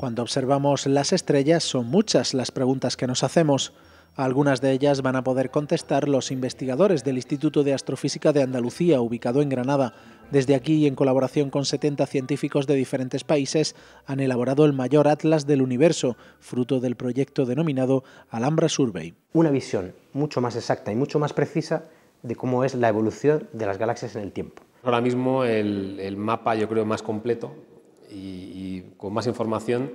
Cuando observamos las estrellas son muchas las preguntas que nos hacemos. Algunas de ellas van a poder contestar los investigadores del Instituto de Astrofísica de Andalucía, ubicado en Granada. Desde aquí, en colaboración con 70 científicos de diferentes países, han elaborado el mayor atlas del universo, fruto del proyecto denominado Alhambra Survey. Una visión mucho más exacta y mucho más precisa de cómo es la evolución de las galaxias en el tiempo. Ahora mismo el, el mapa yo creo más completo y, con más información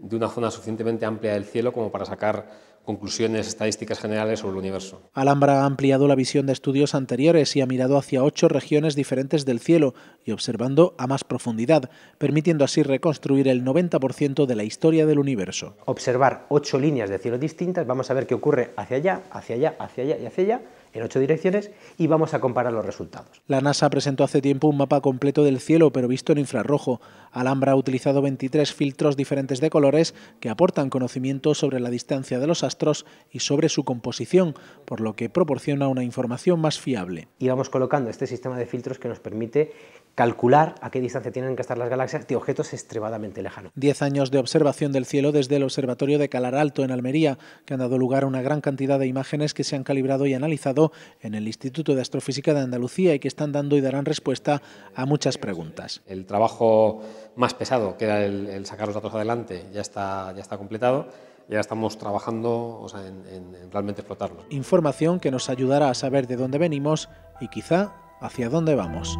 de una zona suficientemente amplia del cielo como para sacar conclusiones estadísticas generales sobre el universo. Alhambra ha ampliado la visión de estudios anteriores y ha mirado hacia ocho regiones diferentes del cielo y observando a más profundidad, permitiendo así reconstruir el 90% de la historia del universo. Observar ocho líneas de cielo distintas, vamos a ver qué ocurre hacia allá, hacia allá, hacia allá y hacia allá, en ocho direcciones y vamos a comparar los resultados. La NASA presentó hace tiempo un mapa completo del cielo, pero visto en infrarrojo. Alhambra ha utilizado 23 filtros diferentes de colores que aportan conocimiento sobre la distancia de los astros y sobre su composición, por lo que proporciona una información más fiable. Y vamos colocando este sistema de filtros que nos permite calcular a qué distancia tienen que estar las galaxias de objetos extremadamente lejanos. Diez años de observación del cielo desde el Observatorio de Calar Alto en Almería, que han dado lugar a una gran cantidad de imágenes que se han calibrado y analizado en el Instituto de Astrofísica de Andalucía y que están dando y darán respuesta a muchas preguntas. El trabajo más pesado, que era el, sacar los datos adelante, ya está, ya está completado y estamos trabajando en, realmente explotarlo. Información que nos ayudará a saber de dónde venimos y quizá hacia dónde vamos.